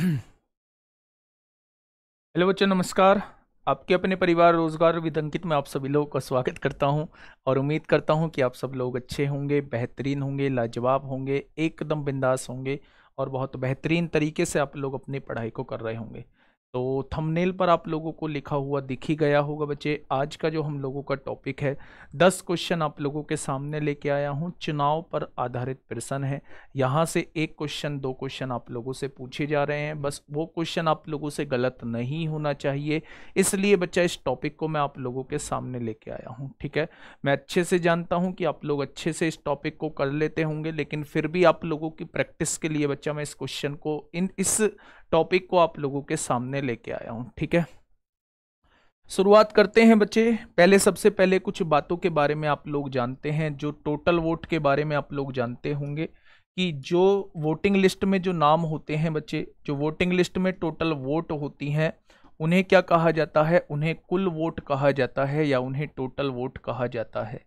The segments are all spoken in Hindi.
हेलो बच्चों नमस्कार आपके अपने परिवार रोजगार विदंकित में आप सभी लोगों का स्वागत करता हूं और उम्मीद करता हूं कि आप सब लोग अच्छे होंगे बेहतरीन होंगे लाजवाब होंगे एकदम बिंदास होंगे और बहुत बेहतरीन तरीके से आप लोग अपनी पढ़ाई को कर रहे होंगे तो थंबनेल पर आप लोगों को लिखा हुआ दिख ही गया होगा बच्चे आज का जो हम लोगों का टॉपिक है दस क्वेश्चन आप लोगों के सामने लेके आया हूँ चुनाव पर आधारित प्रश्न है यहाँ से एक क्वेश्चन दो क्वेश्चन आप लोगों से पूछे जा रहे हैं बस वो क्वेश्चन आप लोगों से गलत नहीं होना चाहिए इसलिए बच्चा इस टॉपिक को मैं आप लोगों के सामने लेके आया हूँ ठीक है मैं अच्छे से जानता हूँ कि आप लोग अच्छे से इस टॉपिक को कर लेते होंगे लेकिन फिर भी आप लोगों की प्रैक्टिस के लिए बच्चा मैं इस क्वेश्चन को इन इस टॉपिक को आप लोगों के सामने लेके आया हूँ ठीक है शुरुआत करते हैं बच्चे पहले सबसे पहले कुछ बातों के बारे में आप लोग जानते हैं जो टोटल वोट के बारे में आप लोग जानते होंगे कि जो वोटिंग लिस्ट में जो नाम होते हैं बच्चे जो वोटिंग लिस्ट में टोटल वोट होती हैं उन्हें क्या कहा जाता है उन्हें कुल वोट कहा जाता है या उन्हें टोटल वोट कहा जाता है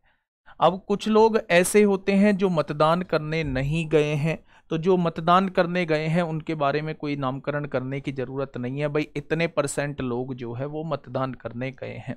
अब कुछ लोग ऐसे होते हैं जो मतदान करने नहीं गए हैं तो जो मतदान करने गए हैं उनके बारे में कोई नामकरण करने की ज़रूरत नहीं है भाई इतने परसेंट लोग जो है वो मतदान करने गए हैं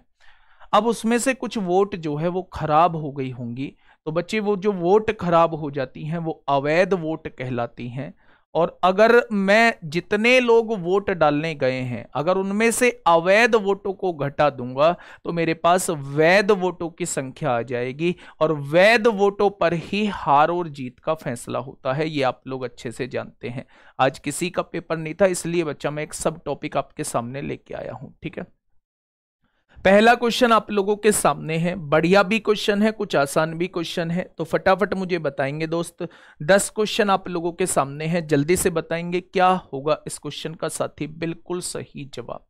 अब उसमें से कुछ वोट जो है वो खराब हो गई होंगी तो बच्चे वो जो वोट खराब हो जाती हैं वो अवैध वोट कहलाती हैं और अगर मैं जितने लोग वोट डालने गए हैं अगर उनमें से अवैध वोटों को घटा दूंगा तो मेरे पास वैध वोटों की संख्या आ जाएगी और वैध वोटों पर ही हार और जीत का फैसला होता है ये आप लोग अच्छे से जानते हैं आज किसी का पेपर नहीं था इसलिए बच्चा मैं एक सब टॉपिक आपके सामने लेके आया हूँ ठीक है पहला क्वेश्चन आप लोगों के सामने है बढ़िया भी क्वेश्चन है कुछ आसान भी क्वेश्चन है तो फटाफट मुझे बताएंगे दोस्त दस क्वेश्चन आप लोगों के सामने है जल्दी से बताएंगे क्या होगा इस क्वेश्चन का साथी बिल्कुल सही जवाब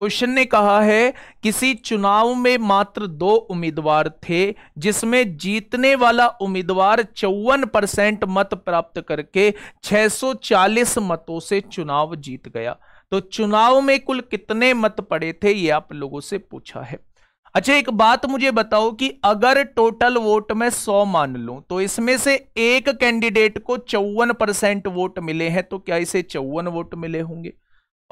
क्वेश्चन ने कहा है किसी चुनाव में मात्र दो उम्मीदवार थे जिसमें जीतने वाला उम्मीदवार चौवन परसेंट मत प्राप्त करके 640 मतों से चुनाव जीत गया तो चुनाव में कुल कितने मत पड़े थे ये आप लोगों से पूछा है अच्छा एक बात मुझे बताओ कि अगर टोटल वोट में सौ मान लू तो इसमें से एक कैंडिडेट को चौवन परसेंट वोट मिले हैं तो क्या इसे चौवन वोट मिले होंगे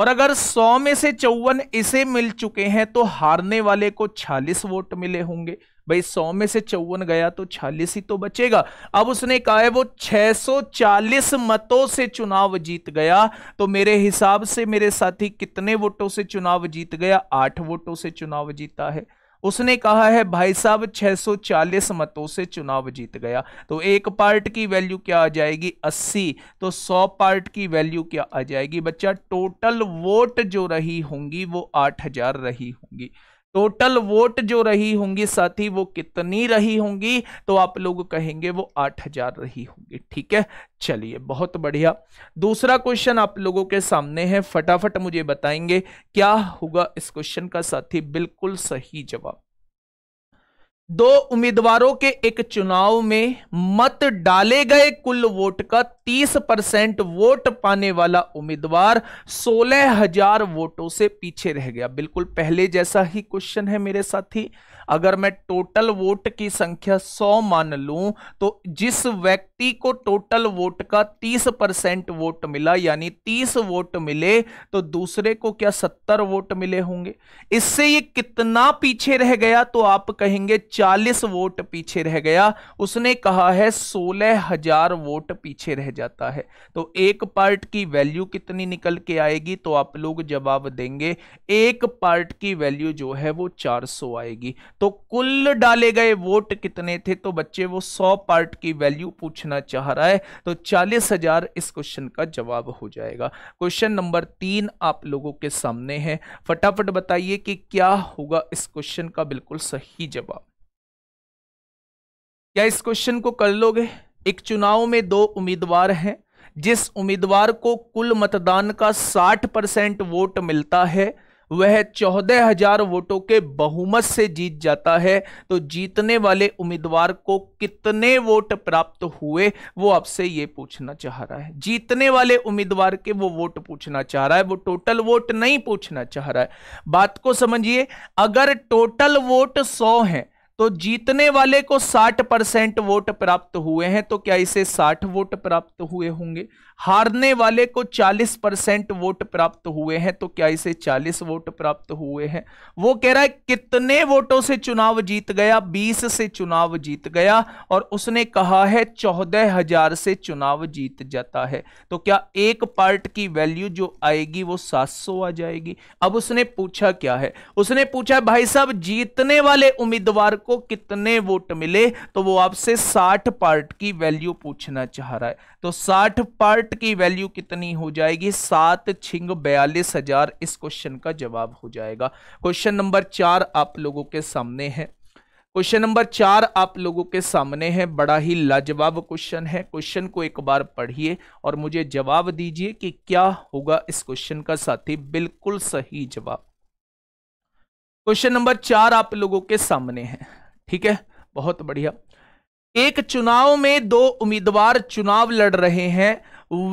और अगर 100 में से चौवन इसे मिल चुके हैं तो हारने वाले को 46 वोट मिले होंगे भाई सौ में से चौवन गया तो छालीस ही तो बचेगा अब उसने कहा है वो 640 मतों से चुनाव जीत गया तो मेरे हिसाब से मेरे साथी कितने वोटों से चुनाव जीत गया आठ वोटों से चुनाव जीता है उसने कहा है भाई साहब 640 मतों से चुनाव जीत गया तो एक पार्ट की वैल्यू क्या आ जाएगी 80 तो 100 पार्ट की वैल्यू क्या आ जाएगी बच्चा टोटल वोट जो रही होंगी वो 8000 रही होंगी टोटल वोट जो रही होंगी साथी वो कितनी रही होंगी तो आप लोग कहेंगे वो आठ हजार रही होंगी ठीक है चलिए बहुत बढ़िया दूसरा क्वेश्चन आप लोगों के सामने है फटाफट मुझे बताएंगे क्या होगा इस क्वेश्चन का साथी बिल्कुल सही जवाब दो उम्मीदवारों के एक चुनाव में मत डाले गए कुल वोट का 30 परसेंट वोट पाने वाला उम्मीदवार सोलह हजार वोटों से पीछे रह गया बिल्कुल पहले जैसा ही क्वेश्चन है मेरे साथी अगर मैं टोटल वोट की संख्या सौ मान लूं तो जिस व्यक्ति को टोटल वोट का तीस परसेंट वोट मिला यानी तीस वोट मिले तो दूसरे को क्या सत्तर वोट मिले होंगे इससे ये कितना पीछे रह गया तो आप कहेंगे चालीस वोट पीछे रह गया उसने कहा है सोलह हजार वोट पीछे रह जाता है तो एक पार्ट की वैल्यू कितनी निकल के आएगी तो आप लोग जवाब देंगे एक पार्ट की वैल्यू जो है वो 400 आएगी तो कुल डाले गए वोट कितने थे तो बच्चे वो 100 पार्ट की वैल्यू पूछना चाह रहा है तो चालीस हजार इस क्वेश्चन का जवाब हो जाएगा क्वेश्चन नंबर तीन आप लोगों के सामने है फटाफट बताइए कि क्या होगा इस क्वेश्चन का बिल्कुल सही जवाब क्या इस क्वेश्चन को कर लोगे एक चुनाव में दो उम्मीदवार हैं जिस उम्मीदवार को कुल मतदान का 60 परसेंट वोट मिलता है वह चौदह हजार वोटों के बहुमत से जीत जाता है तो जीतने वाले उम्मीदवार को कितने वोट प्राप्त हुए वो आपसे ये पूछना चाह रहा है जीतने वाले उम्मीदवार के वो वोट पूछना चाह रहा है वो टोटल वोट नहीं पूछना चाह रहा है बात को समझिए अगर टोटल वोट सौ हैं तो जीतने वाले को 60 परसेंट वोट प्राप्त हुए हैं तो क्या इसे 60 वोट प्राप्त हुए होंगे हारने वाले को 40 परसेंट वोट प्राप्त हुए हैं तो क्या इसे 40 वोट प्राप्त हुए हैं वो कह रहा है कितने वोटों से चुनाव जीत गया 20 से चुनाव जीत गया और उसने कहा है चौदह हजार से चुनाव जीत जाता है तो क्या एक पार्ट की वैल्यू जो आएगी वो सात आ जाएगी अब उसने पूछा क्या है उसने पूछा भाई साहब जीतने वाले उम्मीदवार को कितने वोट मिले तो वो आपसे 60 पार्ट की वैल्यू पूछना चाह रहा है तो 60 पार्ट की वैल्यू कितनी हो जाएगी सात छिंग बयालीस हजार इस क्वेश्चन का जवाब हो जाएगा क्वेश्चन नंबर चार आप लोगों के सामने है क्वेश्चन नंबर चार आप लोगों के सामने है बड़ा ही लाजवाब क्वेश्चन है क्वेश्चन को एक बार पढ़िए और मुझे जवाब दीजिए कि क्या होगा इस क्वेश्चन का साथी बिल्कुल सही जवाब क्वेश्चन नंबर चार आप लोगों के सामने है ठीक है बहुत बढ़िया एक चुनाव में दो उम्मीदवार चुनाव लड़ रहे हैं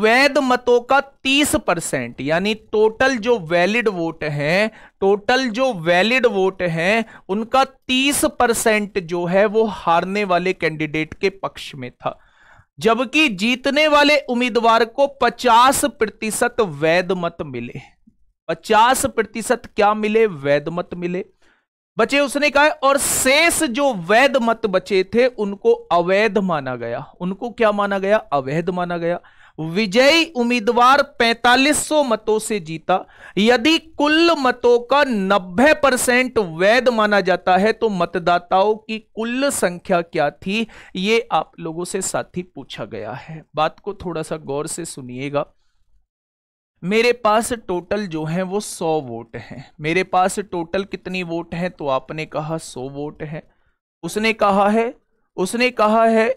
वैध मतों का 30 परसेंट यानी टोटल जो वैलिड वोट हैं टोटल जो वैलिड वोट हैं उनका 30 परसेंट जो है वो हारने वाले कैंडिडेट के पक्ष में था जबकि जीतने वाले उम्मीदवार को 50 प्रतिशत वैध मत मिले पचास प्रतिशत क्या मिले वैध मत मिले बचे उसने कहा और शेष जो वैध मत बचे थे उनको अवैध माना गया उनको क्या माना गया अवैध माना गया विजयी उम्मीदवार 4500 मतों से जीता यदि कुल मतों का 90 परसेंट वैध माना जाता है तो मतदाताओं की कुल संख्या क्या थी ये आप लोगों से साथी पूछा गया है बात को थोड़ा सा गौर से सुनिएगा मेरे पास टोटल जो है वो सौ वोट हैं मेरे पास टोटल कितनी वोट है तो आपने कहा सौ वोट है उसने कहा है उसने कहा है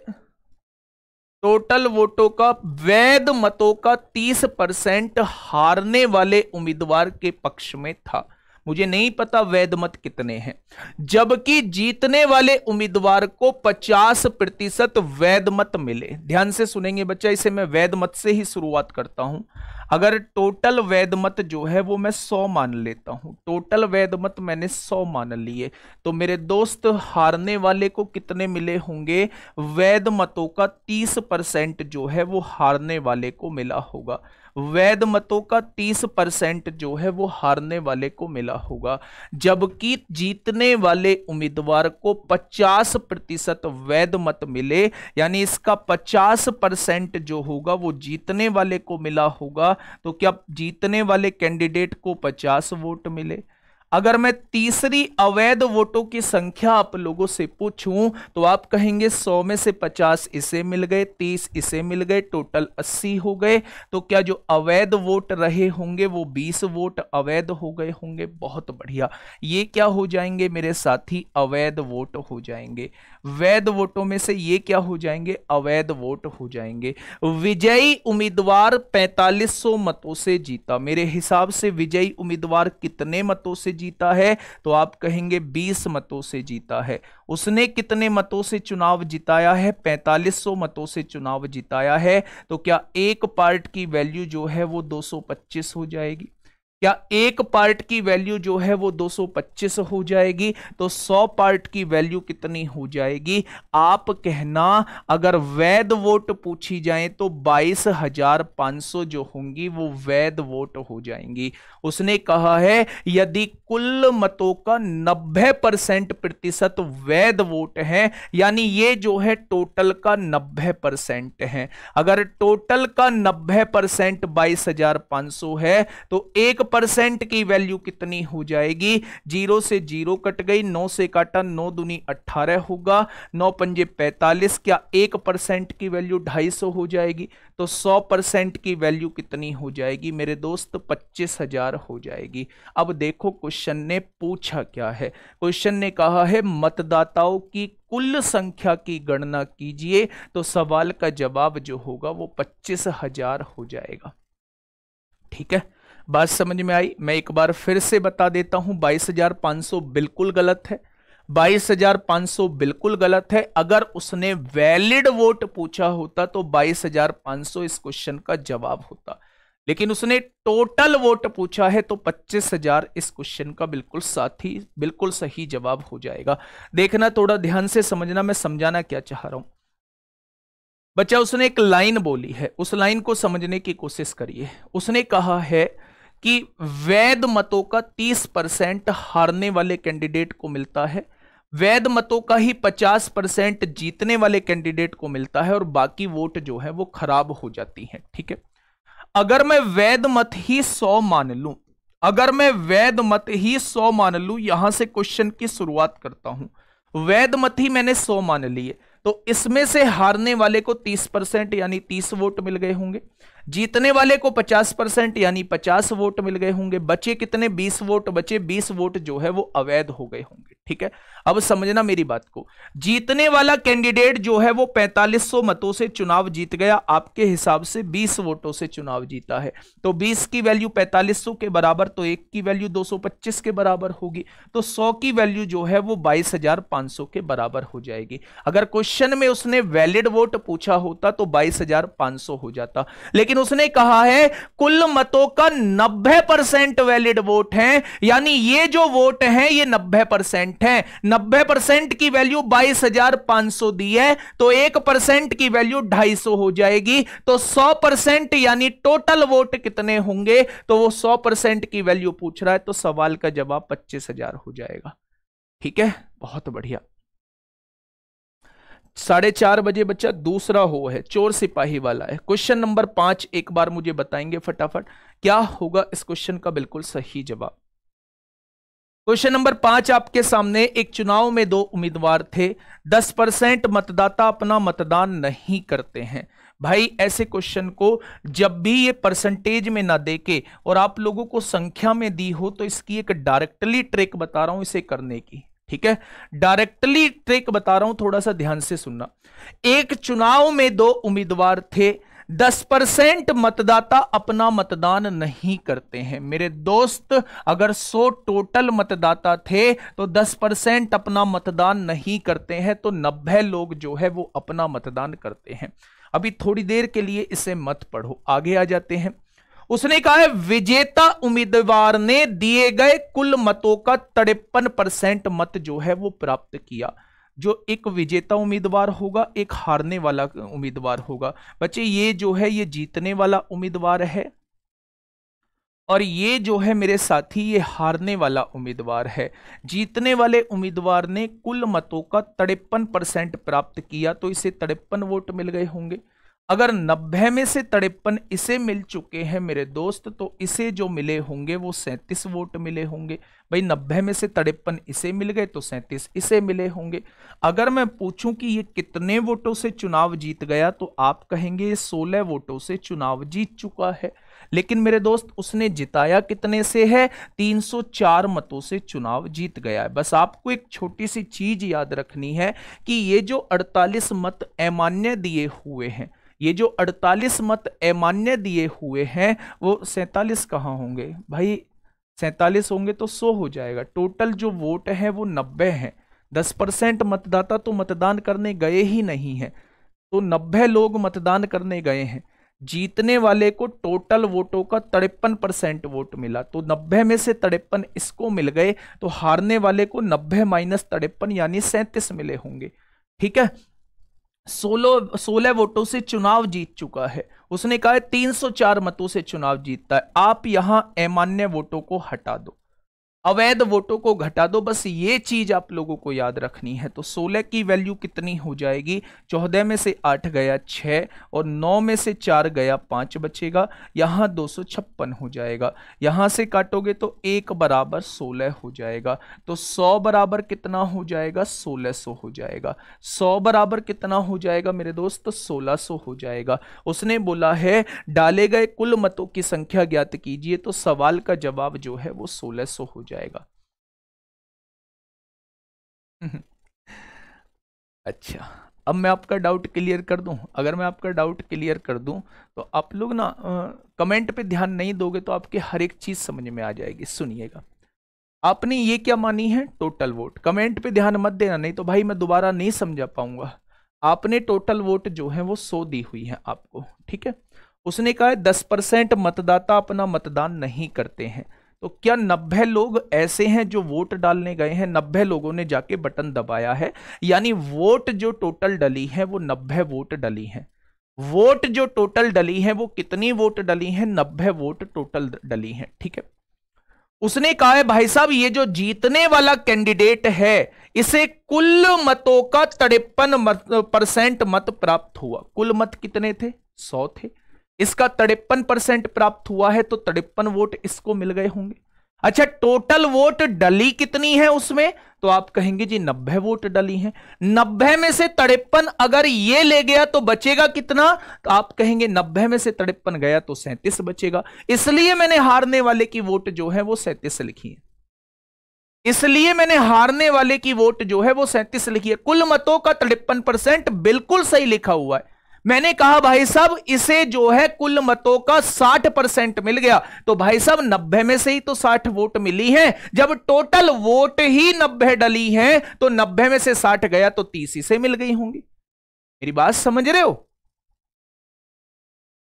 टोटल वोटों का वैध मतों का तीस परसेंट हारने वाले उम्मीदवार के पक्ष में था मुझे नहीं पता वैध मत कितने हैं जबकि जीतने वाले उम्मीदवार को 50 प्रतिशत वैध मत मिले ध्यान से सुनेंगे बच्चा इसे मैं वैध मत से ही शुरुआत करता हूं अगर टोटल वैध मत जो है वो मैं 100 मान लेता हूं टोटल वैध मत मैंने 100 मान लिए तो मेरे दोस्त हारने वाले को कितने मिले होंगे वैध मतों का 30 परसेंट जो है वो हारने वाले को मिला होगा वैद मतों का तीस परसेंट जो है वो हारने वाले को मिला होगा जबकि जीतने वाले उम्मीदवार को पचास प्रतिशत वैद मत मिले यानी इसका पचास परसेंट जो होगा वो जीतने वाले को मिला होगा तो क्या जीतने वाले कैंडिडेट को पचास वोट मिले अगर मैं तीसरी अवैध वोटों की संख्या आप लोगों से पूछूं तो आप कहेंगे 100 में से 50 इसे मिल गए 30 इसे मिल गए टोटल 80 हो गए तो क्या जो अवैध वोट रहे होंगे वो 20 वोट अवैध हो गए होंगे बहुत बढ़िया ये क्या हो जाएंगे मेरे साथी अवैध वोट हो जाएंगे वैध वोटों में से ये क्या हो जाएंगे अवैध वोट हो जाएंगे विजयी उम्मीदवार पैंतालीस मतों से जीता मेरे हिसाब से विजयी उम्मीदवार कितने मतों से जीता जीता है तो आप कहेंगे 20 मतों से जीता है उसने कितने मतों से चुनाव जिताया है 4500 मतों से चुनाव जिताया है तो क्या एक पार्ट की वैल्यू जो है वो 225 हो जाएगी क्या एक पार्ट की वैल्यू जो है वो 225 हो जाएगी तो 100 पार्ट की वैल्यू कितनी हो जाएगी आप कहना अगर वैध वोट पूछी जाए तो 22,500 जो होंगी वो वैध वोट हो जाएंगी उसने कहा है यदि कुल मतों का 90 परसेंट प्रतिशत वैध वोट है यानी ये जो है टोटल का 90 परसेंट है अगर टोटल का 90 परसेंट बाईस है तो एक परसेंट की वैल्यू कितनी हो जाएगी जीरो से जीरो कट गई नौ से काटा नौ दुनी अट्ठारह होगा नौ पंजे पैंतालीस क्या एक परसेंट की वैल्यू ढाई सौ हो जाएगी तो सौ परसेंट की वैल्यू कितनी हो जाएगी मेरे दोस्त पच्चीस हजार हो जाएगी अब देखो क्वेश्चन ने पूछा क्या है क्वेश्चन ने कहा है मतदाताओं की कुल संख्या की गणना कीजिए तो सवाल का जवाब जो होगा वो पच्चीस हजार हो जाएगा ठीक है बात समझ में आई मैं एक बार फिर से बता देता हूं 22,500 बिल्कुल गलत है 22,500 बिल्कुल गलत है अगर उसने वैलिड वोट पूछा होता तो 22,500 इस क्वेश्चन का जवाब होता लेकिन उसने टोटल वोट पूछा है तो 25,000 इस क्वेश्चन का बिल्कुल साथी बिल्कुल सही जवाब हो जाएगा देखना थोड़ा ध्यान से समझना मैं समझाना क्या चाह रहा हूं बच्चा उसने एक लाइन बोली है उस लाइन को समझने की कोशिश करिए उसने कहा है कि वैध मतों का 30 परसेंट हारने वाले कैंडिडेट को मिलता है वैध मतों का ही 50 परसेंट जीतने वाले कैंडिडेट को मिलता है और बाकी वोट जो है वो खराब हो जाती है ठीक है अगर मैं वैध मत ही 100 मान लू अगर मैं वैध मत ही 100 मान लू यहां से क्वेश्चन की शुरुआत करता हूं वैध मत ही मैंने 100 मान लिए तो इसमें से हारने वाले को 30 परसेंट यानी 30 वोट मिल गए होंगे जीतने वाले को 50 परसेंट यानी 50 वोट मिल गए होंगे बचे कितने 20 वोट बचे 20 वोट जो है वो अवैध हो गए होंगे ठीक है अब समझना मेरी बात को जीतने वाला कैंडिडेट जो है वो 4500 मतों से चुनाव जीत गया आपके हिसाब से 20 वोटों से चुनाव जीता है तो 20 की वैल्यू 4500 के बराबर तो एक की वैल्यू 225 के बराबर होगी तो 100 की वैल्यू जो है वो 22500 के बराबर हो जाएगी अगर क्वेश्चन में उसने वैलिड वोट पूछा होता तो 22500 हो जाता लेकिन लेकिन उसने कहा है कुल मतों का 90 परसेंट वैलिड वोट है यानी ये जो वोट है ये 90 परसेंट है 90 परसेंट की वैल्यू 22,500 दी है तो एक परसेंट की वैल्यू 250 हो जाएगी तो 100 परसेंट यानी टोटल वोट कितने होंगे तो वो 100 परसेंट की वैल्यू पूछ रहा है तो सवाल का जवाब 25,000 हो जाएगा ठीक है बहुत बढ़िया साढ़े चार बजे बच्चा दूसरा हो है चोर सिपाही वाला है क्वेश्चन नंबर पांच एक बार मुझे बताएंगे फटाफट क्या होगा इस क्वेश्चन का बिल्कुल सही जवाब क्वेश्चन नंबर पांच आपके सामने एक चुनाव में दो उम्मीदवार थे दस परसेंट मतदाता अपना मतदान नहीं करते हैं भाई ऐसे क्वेश्चन को जब भी ये परसेंटेज में ना देके और आप लोगों को संख्या में दी हो तो इसकी एक डायरेक्टली ट्रिक बता रहा हूं इसे करने की ठीक है डायरेक्टली ट्रिक बता रहा हूं थोड़ा सा ध्यान से सुनना एक चुनाव में दो उम्मीदवार थे दस परसेंट मतदाता अपना मतदान नहीं करते हैं मेरे दोस्त अगर सो टोटल मतदाता थे तो दस परसेंट अपना मतदान नहीं करते हैं तो नब्बे लोग जो है वो अपना मतदान करते हैं अभी थोड़ी देर के लिए इसे मत पढ़ो आगे आ जाते हैं उसने कहा है विजेता उम्मीदवार ने दिए गए कुल मतों का तड़पन परसेंट मत जो है वो प्राप्त किया जो एक विजेता उम्मीदवार होगा एक हारने वाला उम्मीदवार होगा बच्चे ये जो है ये जीतने वाला उम्मीदवार है और ये जो है मेरे साथी ये हारने वाला उम्मीदवार है जीतने वाले उम्मीदवार ने कुल मतों का तड़पन परसेंट प्राप्त किया तो इसे तड़पन वोट मिल गए होंगे अगर नब्बे में से तड़ेपन इसे मिल चुके हैं मेरे दोस्त तो इसे जो मिले होंगे वो सैंतीस वोट मिले होंगे भाई नब्बे में से तड़ेपन इसे मिल गए तो सैंतीस इसे मिले होंगे अगर मैं पूछूं कि ये कितने वोटों से चुनाव जीत गया तो आप कहेंगे ये सोलह वोटों से चुनाव जीत चुका है लेकिन मेरे दोस्त उसने जिताया कितने से है 304 मतों से चुनाव जीत गया है बस आपको एक छोटी सी चीज याद रखनी है कि ये जो 48 मत अमान्य दिए हुए हैं ये जो अड़तालीस मत अमान्य दिए हुए हैं वो सैतालीस कहाँ होंगे भाई सैतालीस होंगे तो सो हो जाएगा टोटल जो वोट है वो नब्बे हैं दस परसेंट मतदाता तो मतदान करने गए ही नहीं हैं तो नब्बे लोग मतदान करने गए हैं जीतने वाले को टोटल वोटों का तिरपन परसेंट वोट मिला तो नब्बे में से तिरपन इसको मिल गए तो हारने वाले को नब्बे माइनस तिरपन यानी सैंतीस मिले होंगे ठीक है सोलो सोलह वोटों से चुनाव जीत चुका है उसने कहा है 304 मतों से चुनाव जीतता है आप यहां अमान्य वोटों को हटा दो अवैध वोटों को घटा दो बस ये चीज आप लोगों को याद रखनी है तो 16 की वैल्यू कितनी हो जाएगी 14 में से 8 गया 6 और 9 में से 4 गया 5 बचेगा यहाँ दो हो जाएगा यहाँ से काटोगे तो एक बराबर 16 हो जाएगा तो 100 बराबर कितना हो जाएगा 1600 हो जाएगा 100 बराबर कितना हो जाएगा मेरे दोस्त 1600 तो हो जाएगा उसने बोला है डाले गए कुल मतों की संख्या ज्ञात कीजिए तो सवाल का जवाब जो है वो 1600 हो जाएगा जाएगा अच्छा अब मैं आपका डाउट क्लियर कर दूं अगर मैं आपका डाउट क्लियर कर दूं तो आप लोग ना कमेंट पे ध्यान नहीं दोगे तो आपकी हर एक चीज़ समझ में आ जाएगी सुनिएगा आपने ये क्या मानी है टोटल वोट कमेंट पे ध्यान मत देना नहीं तो भाई मैं दोबारा नहीं समझा पाऊंगा आपने टोटल वोट जो है वो सो दी हुई है आपको ठीक है उसने कहा है दस परसेंट मतदाता अपना मतदान नहीं करते हैं तो क्या नब्बे लोग ऐसे हैं जो वोट डालने गए हैं नब्बे लोगों ने जाके बटन दबाया है यानी वोट जो टोटल डली है वो नब्बे वोट डली है वोट जो टोटल डली है वो कितनी वोट डली है नब्बे वोट टोटल डली है ठीक है उसने कहा है भाई साहब ये जो जीतने वाला कैंडिडेट है इसे कुल मतों का तिरपन मत, परसेंट मत प्राप्त हुआ कुल मत कितने थे सौ थे इसका तड़पन परसेंट प्राप्त हुआ है तो तड़ेपन वोट इसको मिल गए होंगे अच्छा टोटल वोट डली कितनी है उसमें तो आप कहेंगे जी नब्बे वोट डली हैं नब्बे में से तड़ेपन अगर ये ले गया तो बचेगा कितना तो आप कहेंगे नब्बे में से तड़ेपन गया तो सैंतीस बचेगा इसलिए मैंने हारने वाले की वोट जो है वो सैंतीस लिखी है इसलिए मैंने हारने वाले की वोट जो है वो सैंतीस लिखी है कुल मतों का तड़ेपन परसेंट बिल्कुल सही लिखा हुआ है मैंने कहा भाई साहब इसे जो है कुल मतों का 60 परसेंट मिल गया तो भाई साहब नब्बे में से ही तो 60 वोट मिली हैं जब टोटल वोट ही नब्बे डली हैं तो नब्बे में से 60 गया तो 30 इसे मिल गई होंगी मेरी बात समझ रहे हो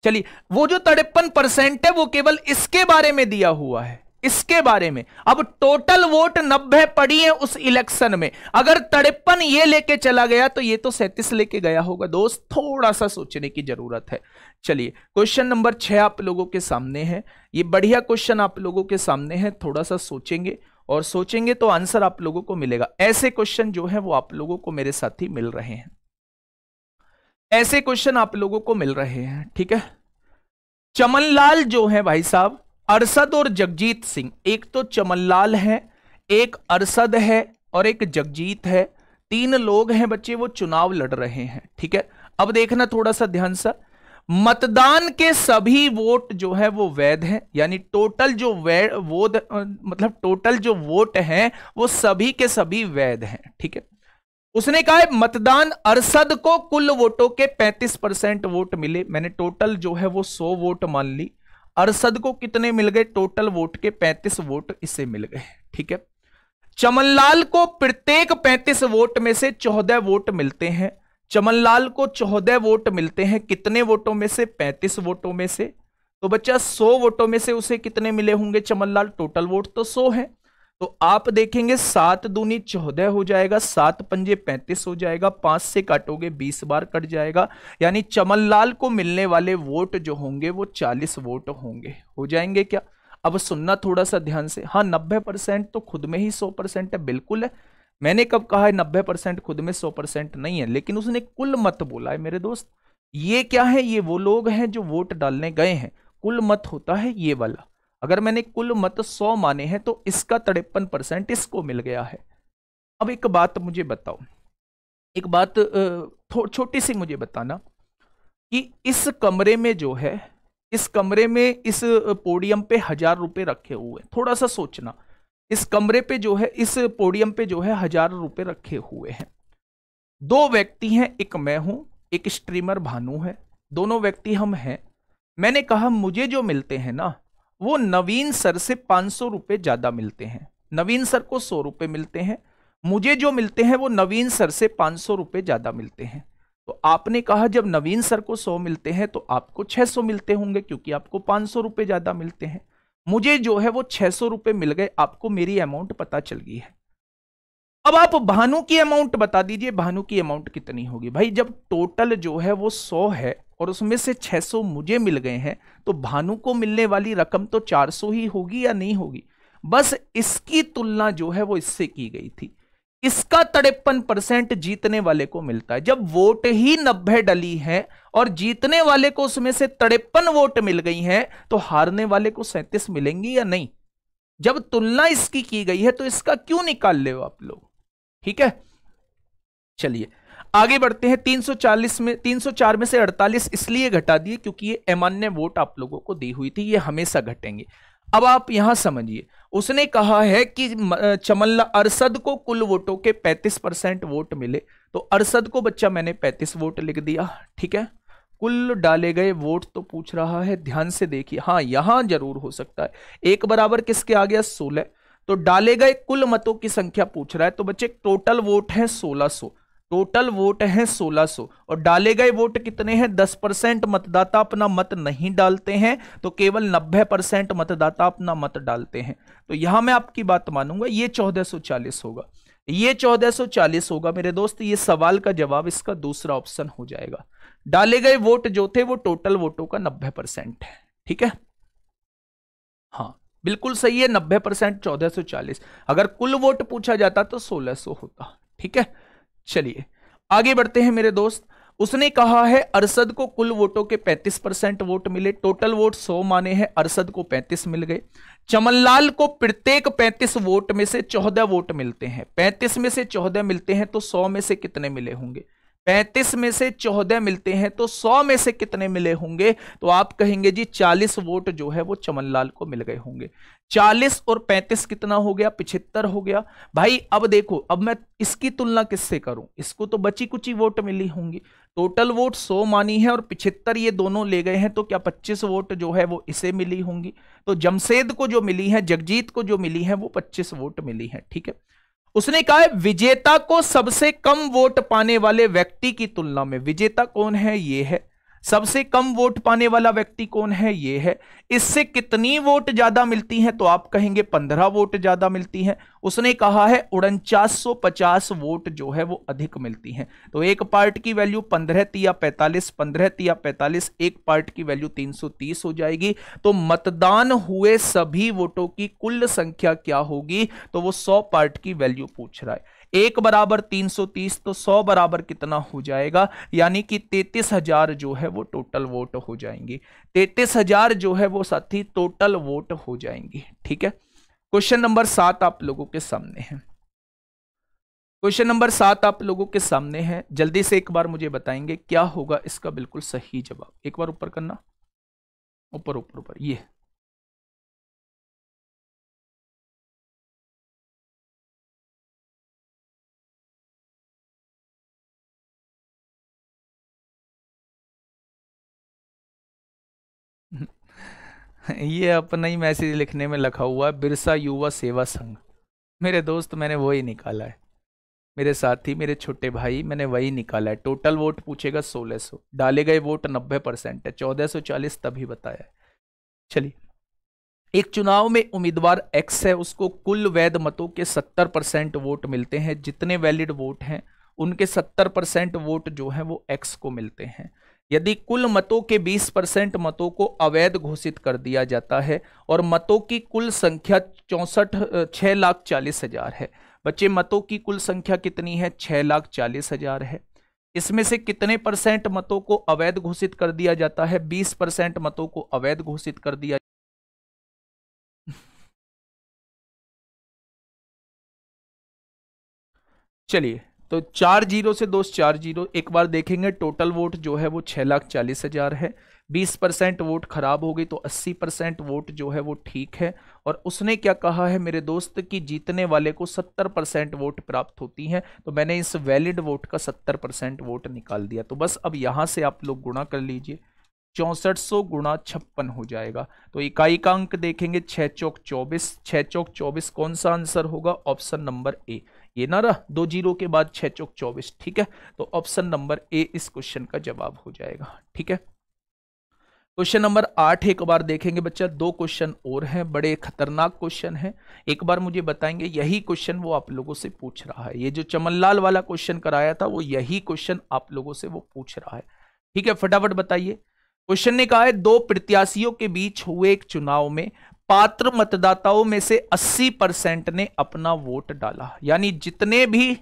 चलिए वो जो तड़पन परसेंट है वो केवल इसके बारे में दिया हुआ है इसके बारे में अब टोटल वोट नब्बे पड़ी है उस इलेक्शन में अगर तड़पन ये लेके चला गया तो ये तो सैंतीस लेके गया होगा दोस्त थोड़ा सा सोचने की जरूरत है चलिए क्वेश्चन नंबर छह आप लोगों के सामने है ये बढ़िया क्वेश्चन आप लोगों के सामने है थोड़ा सा सोचेंगे और सोचेंगे तो आंसर आप लोगों को मिलेगा ऐसे क्वेश्चन जो है वो आप लोगों को मेरे साथ ही मिल रहे हैं ऐसे क्वेश्चन आप लोगों को मिल रहे हैं ठीक है चमनलाल जो है भाई साहब अरसद और जगजीत सिंह एक तो चमनलाल है एक अरसद है और एक जगजीत है तीन लोग हैं बच्चे वो चुनाव लड़ रहे हैं ठीक है अब देखना थोड़ा सा ध्यान सा मतदान के सभी वोट जो है वो वैध हैं यानी टोटल जो वैध वो मतलब टोटल जो वोट हैं वो सभी के सभी वैध हैं ठीक है उसने कहा है मतदान अरसद को कुल वोटों के 35 परसेंट वोट मिले मैंने टोटल जो है वो 100 वोट मान ली अरसद को कितने मिल गए टोटल वोट के 35 वोट इसे मिल गए ठीक है चमनलाल को प्रत्येक 35 वोट में से 14 वोट मिलते हैं चमनलाल को 14 वोट मिलते हैं कितने वोटों में से 35 वोटों में से तो बच्चा 100 वोटों में से उसे कितने मिले होंगे चमनलाल टोटल वोट तो 100 है तो आप देखेंगे सात दूनी चौदह हो जाएगा सात पंजे पैंतीस हो जाएगा पांच से काटोगे बीस बार कट जाएगा यानी चमनलाल को मिलने वाले वोट जो होंगे वो चालीस वोट होंगे हो जाएंगे क्या अब सुनना थोड़ा सा ध्यान से हाँ नब्बे परसेंट तो खुद में ही सौ परसेंट है बिल्कुल है मैंने कब कहा है नब्बे परसेंट खुद में सौ परसेंट नहीं है लेकिन उसने कुल मत बोला है मेरे दोस्त ये क्या है ये वो लोग हैं जो वोट डालने गए हैं कुल मत होता है ये वाला अगर मैंने कुल मत सौ माने हैं तो इसका तड़पन परसेंट इसको मिल गया है अब एक बात मुझे बताओ एक बात छोटी सी मुझे बताना कि इस कमरे में जो है इस कमरे में इस पोडियम पे हजार रुपए रखे हुए हैं थोड़ा सा सोचना इस कमरे पे जो है इस पोडियम पे जो है हजार रुपए रखे हुए हैं दो व्यक्ति हैं एक मैं हूं एक स्ट्रीमर भानु है दोनों व्यक्ति हम हैं मैंने कहा मुझे जो मिलते हैं ना वो नवीन सर से पांच सौ रुपए ज़्यादा मिलते हैं नवीन सर को सौ रुपए मिलते हैं मुझे जो मिलते हैं वो नवीन सर से पांच सौ रुपए ज़्यादा मिलते हैं तो आपने कहा जब नवीन सर को सौ मिलते हैं तो आपको छह सौ मिलते होंगे क्योंकि आपको पांच सौ रुपए ज़्यादा मिलते हैं मुझे जो है वो छह सौ रुपए मिल गए आपको मेरी अमाउंट पता चल गई है अब आप भानु की अमाउंट बता दीजिए भानु की अमाउंट कितनी होगी भाई जब टोटल जो है वो सौ है और उसमें से 600 मुझे मिल गए हैं तो भानु को मिलने वाली रकम तो 400 ही होगी या नहीं होगी बस इसकी तुलना जो है वो इससे की गई थी इसका तड़पन परसेंट जीतने वाले को मिलता है जब वोट ही नब्बे डली है और जीतने वाले को उसमें से तड़पन वोट मिल गई हैं तो हारने वाले को सैंतीस मिलेंगी या नहीं जब तुलना इसकी की गई है तो इसका क्यों निकाल ले आप लोग ठीक है चलिए आगे बढ़ते हैं 340 में 304 में से 48 इसलिए घटा दिए क्योंकि ये अमान्य वोट आप लोगों को दी हुई थी ये हमेशा घटेंगे अब आप यहां समझिए उसने कहा है कि चमल्ला अरसद को कुल वोटों के 35 परसेंट वोट मिले तो अरसद को बच्चा मैंने 35 वोट लिख दिया ठीक है कुल डाले गए वोट तो पूछ रहा है ध्यान से देखिए हाँ यहां जरूर हो सकता है एक बराबर किसके आ गया सोलह तो डाले गए कुल मतों की संख्या पूछ रहा है तो बच्चे टोटल वोट है सोलह सो टोटल वोट हैं 1600 और डाले गए वोट कितने हैं 10 परसेंट मतदाता अपना मत नहीं डालते हैं तो केवल 90 परसेंट मतदाता अपना मत डालते हैं तो यहां मैं आपकी बात मानूंगा ये 1440 होगा ये 1440 होगा मेरे दोस्त ये सवाल का जवाब इसका दूसरा ऑप्शन हो जाएगा डाले गए वोट जो थे वो टोटल वोटों का नब्बे परसेंट है ठीक है हाँ बिल्कुल सही है नब्बे परसेंट चौदह सौ चालीस अगर कुल वोट पूछा जाता तो सोलह सौ होता ठीक है चलिए आगे बढ़ते हैं मेरे दोस्त उसने कहा है अरसद को कुल वोटों के 35 परसेंट वोट मिले टोटल वोट 100 माने हैं अरसद को 35 मिल गए चमनलाल को प्रत्येक 35 वोट में से 14 वोट मिलते हैं 35 में से 14 मिलते हैं तो 100 में से कितने मिले होंगे पैंतीस में से चौदह मिलते हैं तो सौ में से कितने मिले होंगे तो आप कहेंगे जी चालीस वोट जो है वो चमनलाल को मिल गए होंगे चालीस और पैंतीस कितना हो गया पिछहत्तर हो गया भाई अब देखो अब मैं इसकी तुलना किससे करूं इसको तो बची कुची वोट मिली होंगी टोटल वोट सौ मानी है और पिछहत्तर ये दोनों ले गए हैं तो क्या पच्चीस वोट जो है वो इसे मिली होंगी तो जमशेद को जो मिली है जगजीत को जो मिली है वो पच्चीस वोट मिली है ठीक है उसने कहा विजेता को सबसे कम वोट पाने वाले व्यक्ति की तुलना में विजेता कौन है ये है सबसे कम वोट पाने वाला व्यक्ति कौन है ये है इससे कितनी वोट ज्यादा मिलती है तो आप कहेंगे पंद्रह वोट ज्यादा मिलती है उसने कहा है उनचास वोट जो है वो अधिक मिलती है तो एक पार्ट की वैल्यू पंद्रह तिया पैंतालीस पंद्रह तिया पैंतालीस एक पार्ट की वैल्यू तीन सौ तीस हो जाएगी तो मतदान हुए सभी वोटों की कुल संख्या क्या होगी तो वो सौ पार्ट की वैल्यू पूछ रहा है एक बराबर 330 तो 100 बराबर कितना हो जाएगा यानी कि 33,000 जो है वो टोटल वोट हो जाएंगी 33,000 जो है वो साथी टोटल वोट हो जाएंगी ठीक है क्वेश्चन नंबर सात आप लोगों के सामने है क्वेश्चन नंबर सात आप लोगों के सामने है जल्दी से एक बार मुझे बताएंगे क्या होगा इसका बिल्कुल सही जवाब एक बार ऊपर करना ऊपर ऊपर ऊपर ये ये अपना ही मैसेज लिखने में लिखा हुआ है बिरसा युवा सेवा संघ मेरे दोस्त मैंने वही निकाला है मेरे साथी मेरे छोटे भाई मैंने वही निकाला है टोटल वोट पूछेगा सोलह सौ डाले गए वोट नब्बे परसेंट है चौदह सौ चालीस तभी बताया चलिए एक चुनाव में उम्मीदवार एक्स है उसको कुल वैध मतों के सत्तर परसेंट वोट मिलते हैं जितने वैलिड वोट हैं उनके सत्तर परसेंट वोट जो हैं वो एक्स को मिलते हैं यदि कुल मतों के 20 परसेंट मतों को अवैध घोषित कर दिया जाता है और मतों की कुल संख्या चौंसठ छः लाख चालीस हजार है बच्चे मतों की कुल संख्या कितनी है छः लाख चालीस हजार है इसमें से कितने परसेंट मतों को अवैध घोषित कर दिया जाता है बीस परसेंट मतों को अवैध घोषित कर दिया चलिए तो चार जीरो से दोस्त चार जीरो एक बार देखेंगे टोटल वोट जो है वो छः लाख चालीस हज़ार है बीस परसेंट वोट खराब हो गई तो अस्सी परसेंट वोट जो है वो ठीक है और उसने क्या कहा है मेरे दोस्त कि जीतने वाले को सत्तर परसेंट वोट प्राप्त होती हैं तो मैंने इस वैलिड वोट का सत्तर परसेंट वोट निकाल दिया तो बस अब यहाँ से आप लोग गुणा कर लीजिए चौंसठ सौ गुणा छप्पन हो जाएगा तो इकाई का अंक देखेंगे छः चौक चौबीस छः चौक चौबीस कौन सा आंसर होगा ऑप्शन नंबर ए ये ना रहा दो जीरो के बाद छह चौक चौबीस ठीक है तो ऑप्शन नंबर ए इस क्वेश्चन का जवाब हो जाएगा ठीक है क्वेश्चन नंबर आठ एक बार देखेंगे बच्चा दो क्वेश्चन और हैं बड़े खतरनाक क्वेश्चन हैं एक बार मुझे बताएंगे यही क्वेश्चन वो आप लोगों से पूछ रहा है ये जो चमनलाल वाला क्वेश्चन कराया था वो यही क्वेश्चन आप लोगों से वो पूछ रहा है ठीक है फटाफट बताइए क्वेश्चन ने कहा है दो प्रत्याशियों के बीच हुए एक चुनाव में पात्र मतदाताओं में से 80 परसेंट ने अपना वोट डाला यानी जितने भी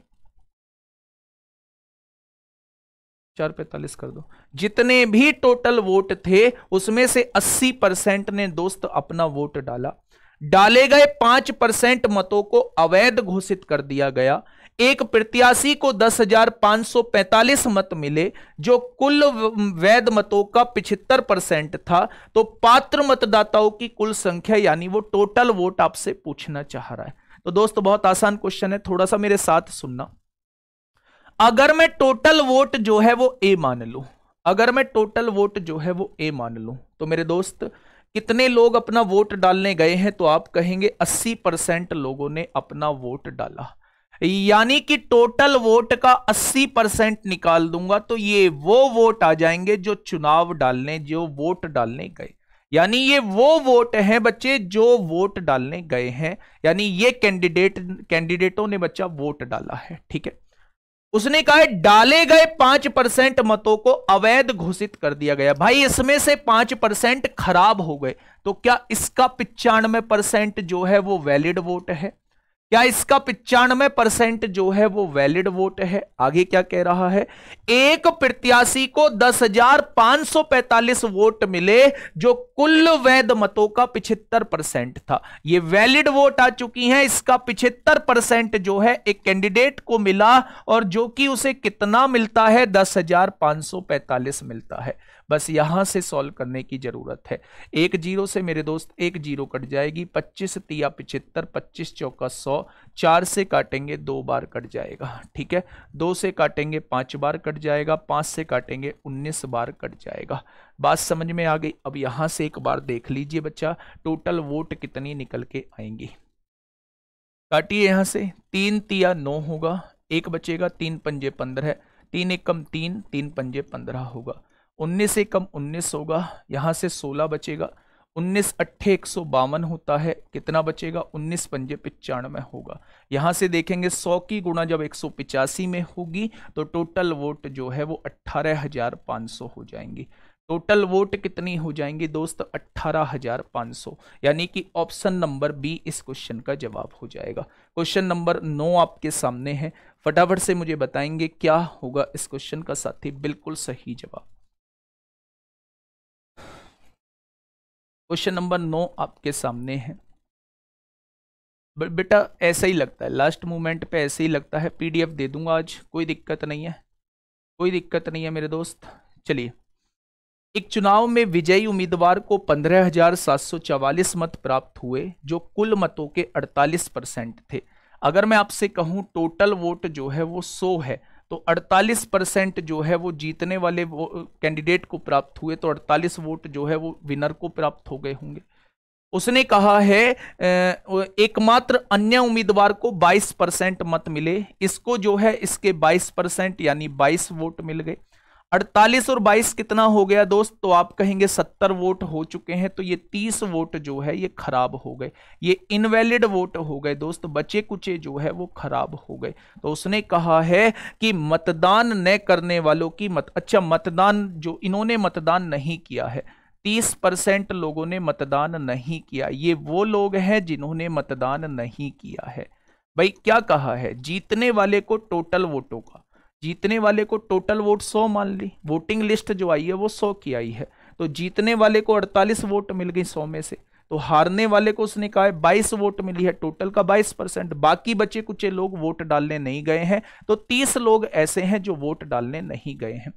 चार पैतालीस कर दो जितने भी टोटल वोट थे उसमें से 80 परसेंट ने दोस्त अपना वोट डाला डाले गए पांच परसेंट मतों को अवैध घोषित कर दिया गया एक प्रत्याशी को 10,545 मत मिले जो कुल वैध मतों का पिछहत्तर परसेंट था तो पात्र मतदाताओं की कुल संख्या यानी वो टोटल वोट आपसे पूछना चाह रहा है तो दोस्तों बहुत आसान क्वेश्चन है थोड़ा सा मेरे साथ सुनना अगर मैं टोटल वोट जो है वो ए मान लू अगर मैं टोटल वोट जो है वो ए मान लू तो मेरे दोस्त कितने लोग अपना वोट डालने गए हैं तो आप कहेंगे 80 परसेंट लोगों ने अपना वोट डाला यानी कि टोटल वोट का 80 परसेंट निकाल दूंगा तो ये वो वोट आ जाएंगे जो चुनाव डालने जो वोट डालने गए यानी ये वो वोट हैं बच्चे जो वोट डालने गए हैं यानी ये कैंडिडेट कैंडिडेटों ने बच्चा वोट डाला है ठीक है उसने कहा डाले गए पांच परसेंट मतों को अवैध घोषित कर दिया गया भाई इसमें से पांच परसेंट खराब हो गए तो क्या इसका पिचानवे परसेंट जो है वो वैलिड वोट है क्या इसका पिचानवे परसेंट जो है वो वैलिड वोट है आगे क्या कह रहा है एक प्रत्याशी को दस हजार पांच सौ पैंतालीस वोट मिले जो कुल वैध मतों का पिछहत्तर परसेंट था ये वैलिड वोट आ चुकी हैं इसका पिछहत्तर परसेंट जो है एक कैंडिडेट को मिला और जो कि उसे कितना मिलता है दस हजार पांच सौ पैंतालीस मिलता है बस यहाँ से सॉल्व करने की ज़रूरत है एक जीरो से मेरे दोस्त एक जीरो कट जाएगी पच्चीस तिया पिछहत्तर पच्चीस चौका सौ चार से काटेंगे दो बार कट जाएगा ठीक है दो से काटेंगे पाँच बार कट जाएगा पाँच से काटेंगे उन्नीस बार कट जाएगा बात समझ में आ गई अब यहाँ से एक बार देख लीजिए बच्चा टोटल वोट कितनी निकल के आएंगी काटिए यहाँ से तीन तिया नौ होगा एक बचेगा तीन पंजे पंद्रह तीन एकम तीन तीन पंजे पंद्रह होगा 19 से कम 19 होगा यहाँ से 16 बचेगा 19 अट्ठे एक होता है कितना बचेगा 19 पंजे पिचानवे होगा यहाँ से देखेंगे 100 की गुणा जब एक में होगी तो टोटल वोट जो है वो 18,500 हो जाएंगी टोटल वोट कितनी हो जाएंगी दोस्त 18,500 यानी कि ऑप्शन नंबर बी इस क्वेश्चन का जवाब हो जाएगा क्वेश्चन नंबर नौ आपके सामने है फटाफट से मुझे बताएंगे क्या होगा इस क्वेश्चन का साथी बिल्कुल सही जवाब क्वेश्चन नंबर नौ आपके सामने है बेटा ऐसा ही लगता है लास्ट मोमेंट पे ऐसे ही लगता है पीडीएफ दे दूंगा आज कोई दिक्कत नहीं है कोई दिक्कत नहीं है मेरे दोस्त चलिए एक चुनाव में विजयी उम्मीदवार को पंद्रह हजार सात सौ चवालीस मत प्राप्त हुए जो कुल मतों के अड़तालीस परसेंट थे अगर मैं आपसे कहूं टोटल वोट जो है वो सौ है तो 48 परसेंट जो है वो जीतने वाले वो कैंडिडेट को प्राप्त हुए तो 48 वोट जो है वो विनर को प्राप्त हो गए होंगे उसने कहा है एकमात्र अन्य उम्मीदवार को 22 परसेंट मत मिले इसको जो है इसके 22 परसेंट यानी 22 वोट मिल गए अड़तालीस और बाईस कितना हो गया दोस्त तो आप कहेंगे सत्तर वोट हो चुके हैं तो ये तीस वोट जो है ये खराब हो गए ये इनवैलिड वोट हो गए दोस्त बचे कुचे जो है वो खराब हो गए तो उसने कहा है कि मतदान न करने वालों की मत अच्छा मतदान जो इन्होंने मतदान नहीं किया है तीस परसेंट लोगों ने मतदान नहीं किया ये वो लोग हैं जिन्होंने मतदान नहीं किया है भाई क्या कहा है जीतने वाले को टोटल वोटों का जीतने वाले को टोटल वोट सौ मान ली वोटिंग लिस्ट जो आई है वो सौ की आई है तो जीतने वाले को अड़तालीस वोट मिल गई सौ में से तो हारने वाले को उसने कहा है बाईस वोट मिली है टोटल का बाईस परसेंट बाकी बचे कुछ लोग वोट डालने नहीं गए हैं तो तीस लोग ऐसे हैं जो वोट डालने नहीं गए हैं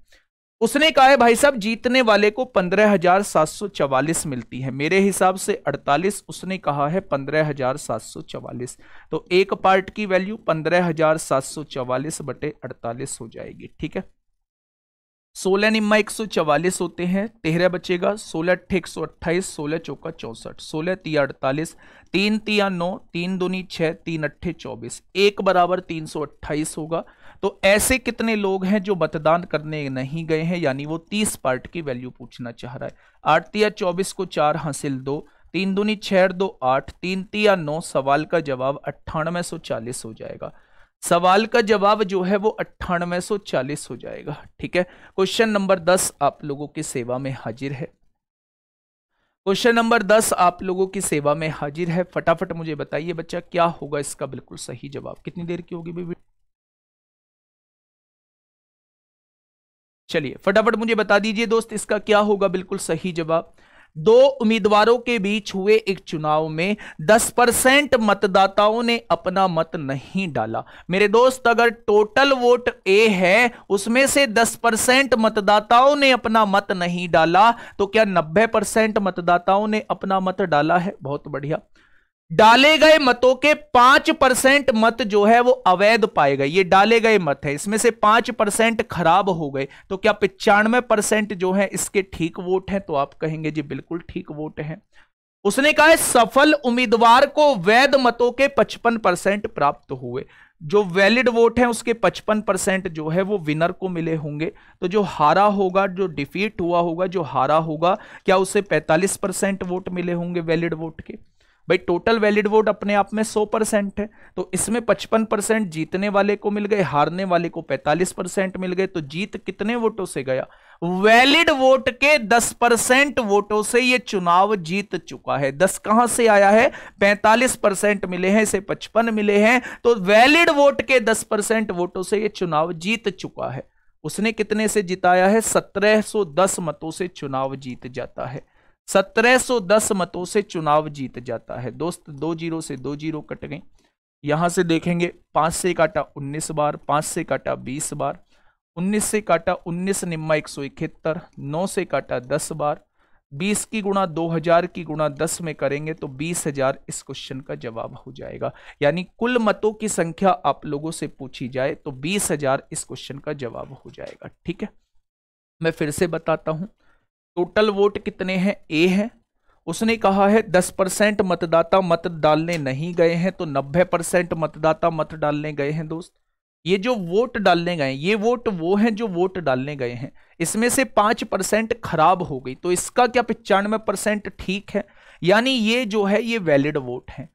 उसने कहा है भाई साहब जीतने वाले को पंद्रह हजार सात सौ चवालीस मिलती है मेरे हिसाब से अड़तालीस उसने कहा है पंद्रह हजार सात सौ चवालीस तो एक पार्ट की वैल्यू पंद्रह हजार सात सौ चवालीस बटे अड़तालीस हो जाएगी ठीक है सोलह निम्मा एक सौ चवालीस होते हैं तेरह बचेगा सोलह अट्ठे एक सौ अट्ठाईस सोलह चौका चौसठ सोलह तिया अड़तालीस तीन तिया नौ तीन दूनी छः तीन अट्ठे चौबीस एक बराबर तीन सौ अट्ठाईस होगा तो ऐसे कितने लोग हैं जो मतदान करने नहीं गए हैं यानी वो तीस पार्ट की वैल्यू पूछना चाह रहा है आठ तिया चौबीस को चार हासिल दो तीन दुनी छह दो आठ तीन तिया नौ सवाल का जवाब अट्ठानवे सौ चालीस हो जाएगा सवाल का जवाब जो है वो अट्ठानवे सौ चालीस हो जाएगा ठीक है क्वेश्चन नंबर दस आप लोगों की सेवा में हाजिर है क्वेश्चन नंबर दस आप लोगों की सेवा में हाजिर है फटाफट मुझे बताइए बच्चा क्या होगा इसका बिल्कुल सही जवाब कितनी देर की होगी भी चलिए फटाफट मुझे बता दीजिए दोस्त इसका क्या होगा बिल्कुल सही जवाब दो उम्मीदवारों के बीच हुए एक चुनाव में 10 परसेंट मतदाताओं ने अपना मत नहीं डाला मेरे दोस्त अगर टोटल वोट ए है उसमें से 10 परसेंट मतदाताओं ने अपना मत नहीं डाला तो क्या 90 परसेंट मतदाताओं ने अपना मत डाला है बहुत बढ़िया डाले गए मतों के पांच परसेंट मत जो है वो अवैध पाए गए ये डाले गए मत है इसमें से पांच परसेंट खराब हो गए तो क्या पिचानवे परसेंट जो है इसके ठीक वोट हैं तो आप कहेंगे जी बिल्कुल ठीक वोट हैं उसने कहा है सफल उम्मीदवार को वैध मतों के पचपन परसेंट प्राप्त हुए जो वैलिड वोट है उसके पचपन परसेंट जो है वो विनर को मिले होंगे तो जो हारा होगा जो डिफीट हुआ होगा जो हारा होगा क्या उसे पैंतालीस परसेंट वोट मिले होंगे वैलिड वोट के भाई टोटल वैलिड वोट अपने आप में 100 परसेंट है तो इसमें 55 परसेंट जीतने वाले को मिल गए हारने वाले को 45 परसेंट मिल गए तो जीत कितने वोटों से गया वैलिड वोट के 10 परसेंट वोटों से ये चुनाव जीत चुका है 10 कहां से आया है 45 परसेंट मिले हैं इसे 55 मिले हैं तो वैलिड वोट के 10 परसेंट वोटों से ये चुनाव जीत चुका है उसने कितने से जिताया है 1710 मतों से चुनाव जीत जाता है 1710 मतों से चुनाव जीत जाता है दोस्त दो जीरो से दो जीरो कट गए यहां से देखेंगे पांच से काटा उन्नीस बार पांच से काटा बीस बार उन्नीस से काटा उन्नीस निम्मा एक सौ इकहत्तर नौ से काटा दस बार बीस की गुणा दो हजार की गुणा दस में करेंगे तो बीस हजार इस क्वेश्चन का जवाब हो जाएगा यानी कुल मतों की संख्या आप लोगों से पूछी जाए तो बीस हजार इस क्वेश्चन का जवाब हो जाएगा ठीक है मैं फिर से बताता हूं टोटल वोट कितने हैं ए है उसने कहा है दस परसेंट मतदाता मत डालने नहीं गए हैं तो नब्बे परसेंट मतदाता मत डालने गए हैं दोस्त ये जो वोट डालने गए ये वोट वो हैं जो वोट डालने गए हैं इसमें से पांच परसेंट खराब हो गई तो इसका क्या पिचानवे परसेंट ठीक है यानी ये जो है ये वैलिड वोट है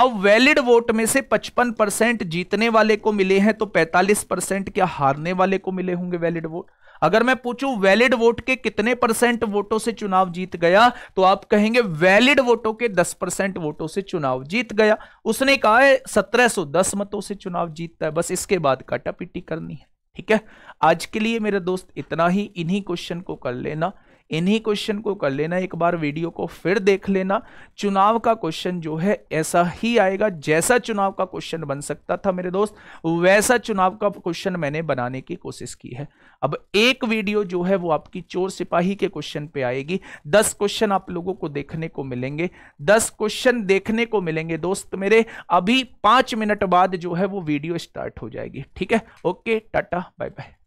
अब वैलिड वोट में से पचपन परसेंट जीतने वाले को मिले हैं तो पैंतालीस परसेंट क्या हारने वाले को मिले होंगे वैलिड वोट अगर मैं पूछूं वैलिड वोट के कितने परसेंट वोटों से चुनाव जीत गया तो आप कहेंगे वैलिड वोटों के 10 परसेंट वोटों से चुनाव जीत गया उसने कहा है 1710 मतों से चुनाव जीतता है बस इसके बाद पिटी करनी है ठीक है आज के लिए मेरे दोस्त इतना ही इन्हीं क्वेश्चन को कर लेना इन्हीं क्वेश्चन को कर लेना एक बार वीडियो को फिर देख लेना चुनाव का क्वेश्चन जो है ऐसा ही आएगा जैसा चुनाव का क्वेश्चन बन सकता था मेरे दोस्त वैसा चुनाव का क्वेश्चन मैंने बनाने की कोशिश की है अब एक वीडियो जो है वो आपकी चोर सिपाही के क्वेश्चन पे आएगी दस क्वेश्चन आप लोगों को देखने को मिलेंगे दस क्वेश्चन देखने को मिलेंगे दोस्त मेरे अभी पांच मिनट बाद जो है वो वीडियो स्टार्ट हो जाएगी ठीक है ओके टाटा बाय बाय